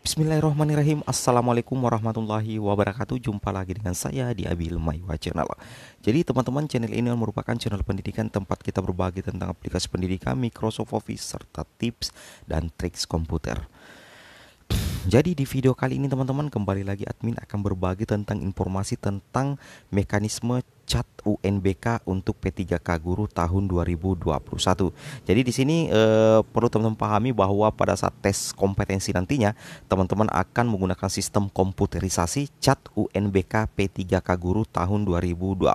Bismillahirrahmanirrahim Assalamualaikum warahmatullahi wabarakatuh Jumpa lagi dengan saya di Abil Maiwa Channel Jadi teman-teman channel ini merupakan channel pendidikan Tempat kita berbagi tentang aplikasi pendidikan Microsoft Office Serta tips dan triks komputer jadi di video kali ini teman-teman kembali lagi admin akan berbagi tentang informasi tentang mekanisme Cat UNBK untuk P3K Guru tahun 2021. Jadi di sini eh, perlu teman-teman pahami bahwa pada saat tes kompetensi nantinya teman-teman akan menggunakan sistem komputerisasi Cat UNBK P3K Guru tahun 2021.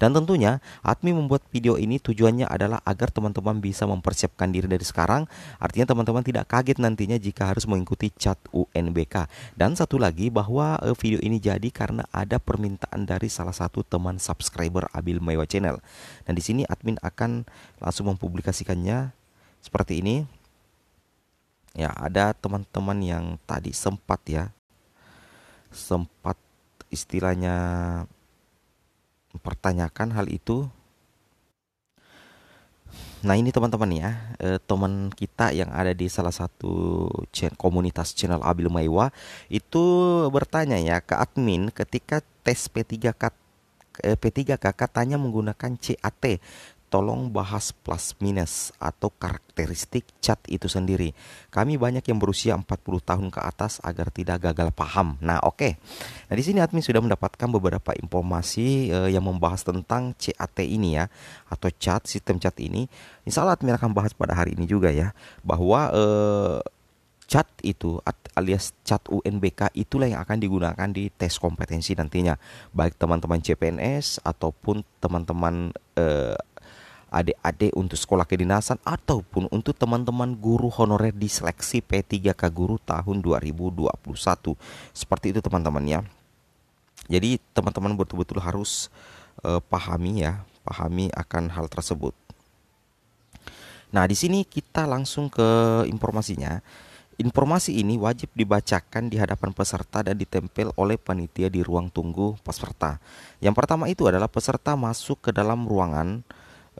Dan tentunya admin membuat video ini tujuannya adalah agar teman-teman bisa mempersiapkan diri dari sekarang, artinya teman-teman tidak kaget nantinya jika harus mengikuti Cat UNBK. Dan satu lagi bahwa eh, video ini jadi karena ada permintaan dari salah satu teman teman subscriber Abil Mewa Channel. Dan di sini admin akan langsung mempublikasikannya seperti ini. Ya, ada teman-teman yang tadi sempat ya sempat istilahnya mempertanyakan hal itu. Nah ini teman-teman ya, eh, teman kita yang ada di salah satu channel, komunitas channel Abil Maiwa itu bertanya ya ke admin ketika tes P3K Eh, P3 katanya menggunakan CAT tolong bahas plus minus atau karakteristik cat itu sendiri. Kami banyak yang berusia 40 tahun ke atas agar tidak gagal paham. Nah, oke. Okay. Nah, di sini admin sudah mendapatkan beberapa informasi uh, yang membahas tentang CAT ini ya atau cat sistem cat ini. Insya Allah admin akan bahas pada hari ini juga ya bahwa uh, Chat itu alias Chat UNBK itulah yang akan digunakan di tes kompetensi nantinya baik teman-teman CPNS ataupun teman-teman eh, adik-adik untuk sekolah kedinasan ataupun untuk teman-teman guru honorer di seleksi P3K guru tahun 2021 seperti itu teman-teman ya jadi teman-teman betul-betul harus eh, pahami ya pahami akan hal tersebut Nah, di sini kita langsung ke informasinya. Informasi ini wajib dibacakan di hadapan peserta dan ditempel oleh panitia di ruang tunggu peserta. Yang pertama itu adalah peserta masuk ke dalam ruangan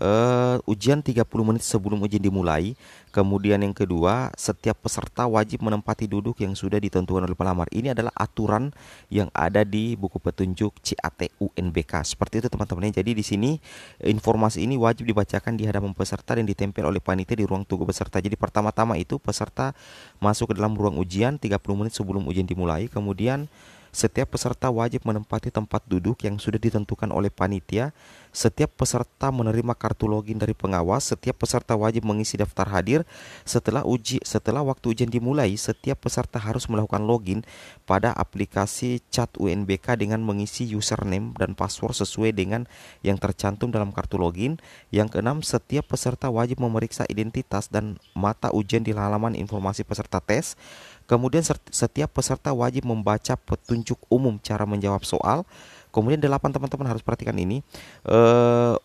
uh, ujian 30 menit sebelum ujian dimulai. Kemudian yang kedua, setiap peserta wajib menempati duduk yang sudah ditentukan oleh pelamar. Ini adalah aturan yang ada di buku petunjuk CAT UNBK. Seperti itu teman-teman. Jadi di sini informasi ini wajib dibacakan di hadapan peserta dan ditempel oleh panitia di ruang tunggu peserta. Jadi pertama-tama itu peserta masuk ke dalam ruang ujian 30 menit sebelum ujian dimulai. Kemudian setiap peserta wajib menempati tempat duduk yang sudah ditentukan oleh panitia. Setiap peserta menerima kartu login dari pengawas. Setiap peserta wajib mengisi daftar hadir. Setelah uji setelah waktu ujian dimulai, setiap peserta harus melakukan login pada aplikasi Chat UNBK dengan mengisi username dan password sesuai dengan yang tercantum dalam kartu login. Yang keenam, setiap peserta wajib memeriksa identitas dan mata ujian di halaman informasi peserta tes. Kemudian setiap peserta wajib membaca petunjuk umum cara menjawab soal. Kemudian delapan teman-teman harus perhatikan ini. E,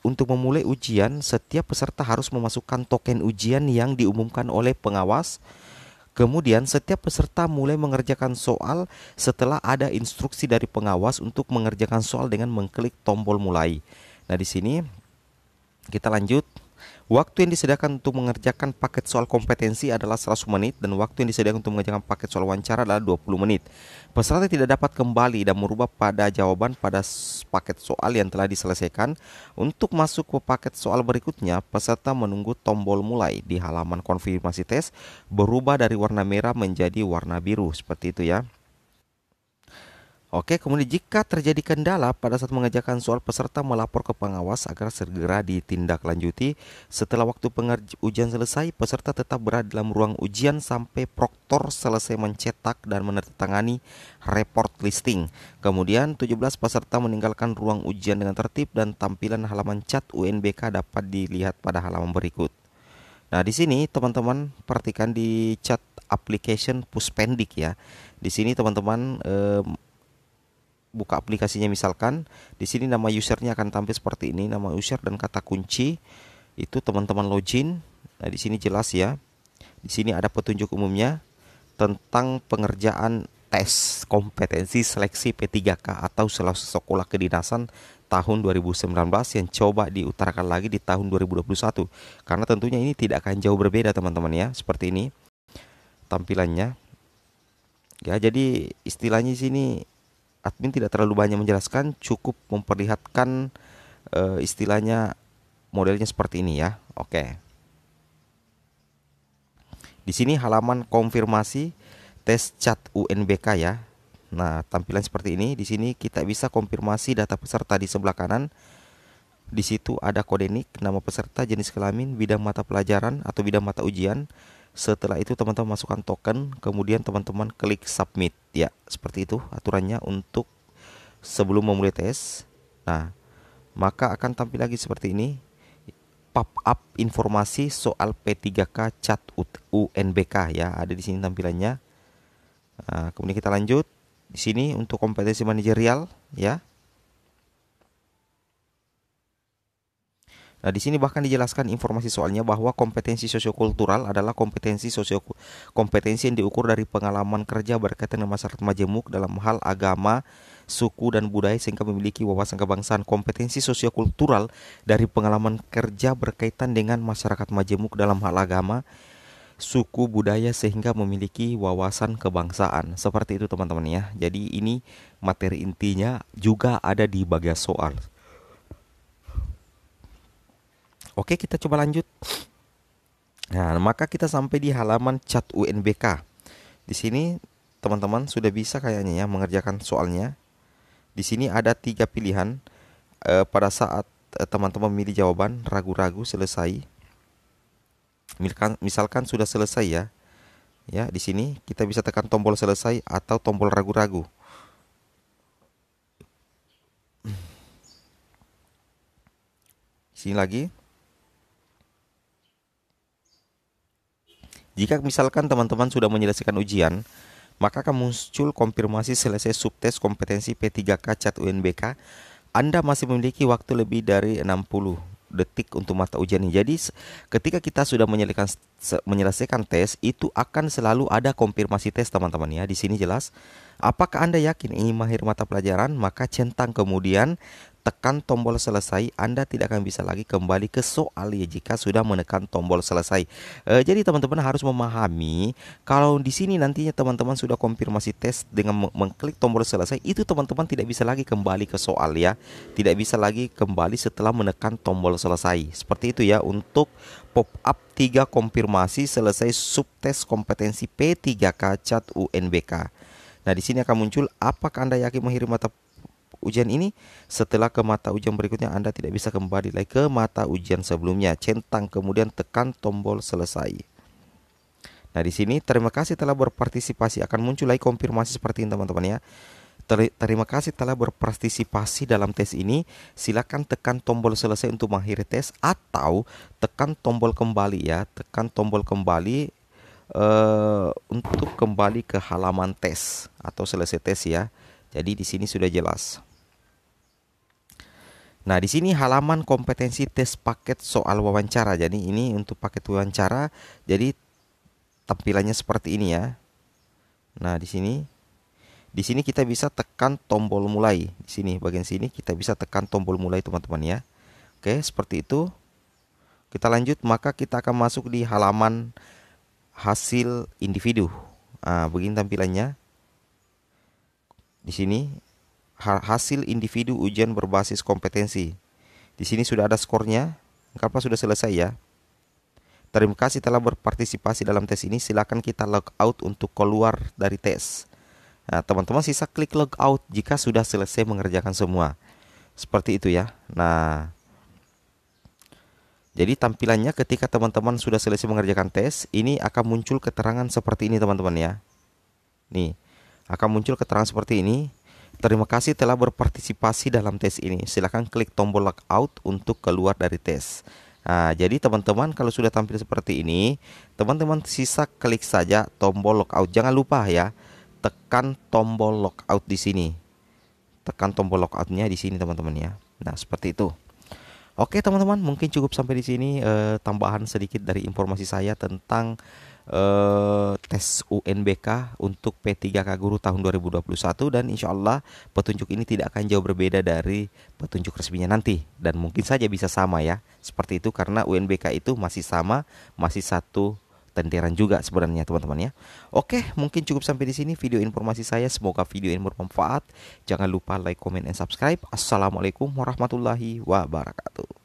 untuk memulai ujian, setiap peserta harus memasukkan token ujian yang diumumkan oleh pengawas. Kemudian setiap peserta mulai mengerjakan soal setelah ada instruksi dari pengawas untuk mengerjakan soal dengan mengklik tombol mulai. Nah, di sini kita lanjut. Waktu yang disediakan untuk mengerjakan paket soal kompetensi adalah 100 menit dan waktu yang disediakan untuk mengerjakan paket soal wawancara adalah 20 menit. Peserta tidak dapat kembali dan merubah pada jawaban pada paket soal yang telah diselesaikan. Untuk masuk ke paket soal berikutnya, peserta menunggu tombol mulai di halaman konfirmasi tes berubah dari warna merah menjadi warna biru seperti itu ya. Oke, kemudian jika terjadi kendala pada saat mengerjakan soal peserta melapor ke pengawas agar segera ditindaklanjuti. Setelah waktu ujian selesai, peserta tetap berada dalam ruang ujian sampai proktor selesai mencetak dan menertangani report listing. Kemudian 17 peserta meninggalkan ruang ujian dengan tertib dan tampilan halaman cat UNBK dapat dilihat pada halaman berikut. Nah, di sini teman-teman perhatikan di chat application Puspendik ya. Di sini teman-teman eh, buka aplikasinya misalkan di sini nama usernya akan tampil seperti ini nama user dan kata kunci itu teman-teman login nah di sini jelas ya di sini ada petunjuk umumnya tentang pengerjaan tes kompetensi seleksi P3K atau seleksi sekolah kedinasan tahun 2019 yang coba diutarakan lagi di tahun 2021 karena tentunya ini tidak akan jauh berbeda teman-teman ya seperti ini tampilannya ya jadi istilahnya sini admin tidak terlalu banyak menjelaskan, cukup memperlihatkan e, istilahnya modelnya seperti ini ya. Oke. Di sini halaman konfirmasi tes cat UNBK ya. Nah, tampilan seperti ini. Di sini kita bisa konfirmasi data peserta di sebelah kanan. Di situ ada kode nik, nama peserta, jenis kelamin, bidang mata pelajaran atau bidang mata ujian, setelah itu teman-teman masukkan token, kemudian teman-teman klik submit ya. Seperti itu aturannya untuk sebelum memulai tes. Nah, maka akan tampil lagi seperti ini. Pop up informasi soal P3K cat UNBK ya. Ada di sini tampilannya. Nah, kemudian kita lanjut di sini untuk kompetensi manajerial ya. Nah, di sini bahkan dijelaskan informasi soalnya bahwa kompetensi sosiokultural adalah kompetensi sosio kompetensi yang diukur dari pengalaman kerja berkaitan dengan masyarakat majemuk dalam hal agama, suku dan budaya sehingga memiliki wawasan kebangsaan. Kompetensi sosiokultural dari pengalaman kerja berkaitan dengan masyarakat majemuk dalam hal agama, suku, budaya sehingga memiliki wawasan kebangsaan. Seperti itu teman-teman ya. Jadi ini materi intinya juga ada di bagian soal. Oke, kita coba lanjut. Nah, maka kita sampai di halaman chat UNBK. Di sini teman-teman sudah bisa kayaknya ya mengerjakan soalnya. Di sini ada tiga pilihan. E, pada saat eh, teman-teman memilih jawaban, ragu-ragu selesai. Misalkan, misalkan sudah selesai ya. Ya, di sini kita bisa tekan tombol selesai atau tombol ragu-ragu. Sini lagi Jika misalkan teman-teman sudah menyelesaikan ujian, maka akan muncul konfirmasi selesai subtes kompetensi P3K CAT UNBK. Anda masih memiliki waktu lebih dari 60 detik untuk mata ujian ini. Jadi ketika kita sudah menyelesaikan menyelesaikan tes, itu akan selalu ada konfirmasi tes teman-teman ya. Di sini jelas Apakah Anda yakin ini mahir mata pelajaran? Maka centang kemudian tekan tombol selesai, Anda tidak akan bisa lagi kembali ke soal ya jika sudah menekan tombol selesai. E, jadi teman-teman harus memahami kalau di sini nantinya teman-teman sudah konfirmasi tes dengan mengklik tombol selesai, itu teman-teman tidak bisa lagi kembali ke soal ya. Tidak bisa lagi kembali setelah menekan tombol selesai. Seperti itu ya untuk pop up tiga konfirmasi selesai subtes kompetensi P3K Cat UNBK. Nah, di sini akan muncul apakah Anda yakin menghiri mata ujian ini setelah ke mata ujian berikutnya Anda tidak bisa kembali lagi ke mata ujian sebelumnya. Centang kemudian tekan tombol selesai. Nah, di sini terima kasih telah berpartisipasi akan muncul lagi konfirmasi seperti ini teman-teman ya. Ter terima kasih telah berpartisipasi dalam tes ini. Silakan tekan tombol selesai untuk mengakhiri tes atau tekan tombol kembali ya. Tekan tombol kembali uh, untuk kembali ke halaman tes atau selesai tes ya. Jadi di sini sudah jelas. Nah, di sini halaman kompetensi tes paket soal wawancara. Jadi ini untuk paket wawancara. Jadi tampilannya seperti ini ya. Nah, di sini di sini kita bisa tekan tombol mulai. Di sini bagian sini kita bisa tekan tombol mulai teman-teman ya. Oke, seperti itu. Kita lanjut, maka kita akan masuk di halaman hasil individu. Nah, begini tampilannya. Di sini hasil individu ujian berbasis kompetensi. Di sini sudah ada skornya. Kapan sudah selesai ya. Terima kasih telah berpartisipasi dalam tes ini. Silakan kita log out untuk keluar dari tes. Nah, teman-teman sisa klik log out jika sudah selesai mengerjakan semua. Seperti itu ya. Nah, jadi tampilannya ketika teman-teman sudah selesai mengerjakan tes, ini akan muncul keterangan seperti ini teman-teman ya. Nih, akan muncul keterangan seperti ini. Terima kasih telah berpartisipasi dalam tes ini. Silahkan klik tombol logout untuk keluar dari tes. Nah, jadi teman-teman kalau sudah tampil seperti ini, teman-teman sisa klik saja tombol logout. Jangan lupa ya, tekan tombol logout di sini. Tekan tombol logoutnya di sini teman-teman ya. Nah, seperti itu. Oke teman-teman, mungkin cukup sampai di sini uh, tambahan sedikit dari informasi saya tentang uh, tes UNBK untuk P3K Guru tahun 2021 dan insya Allah petunjuk ini tidak akan jauh berbeda dari petunjuk resminya nanti dan mungkin saja bisa sama ya seperti itu karena UNBK itu masih sama masih satu tenteran juga sebenarnya teman-teman ya. Oke, mungkin cukup sampai di sini video informasi saya. Semoga video ini bermanfaat. Jangan lupa like, comment, and subscribe. Assalamualaikum warahmatullahi wabarakatuh.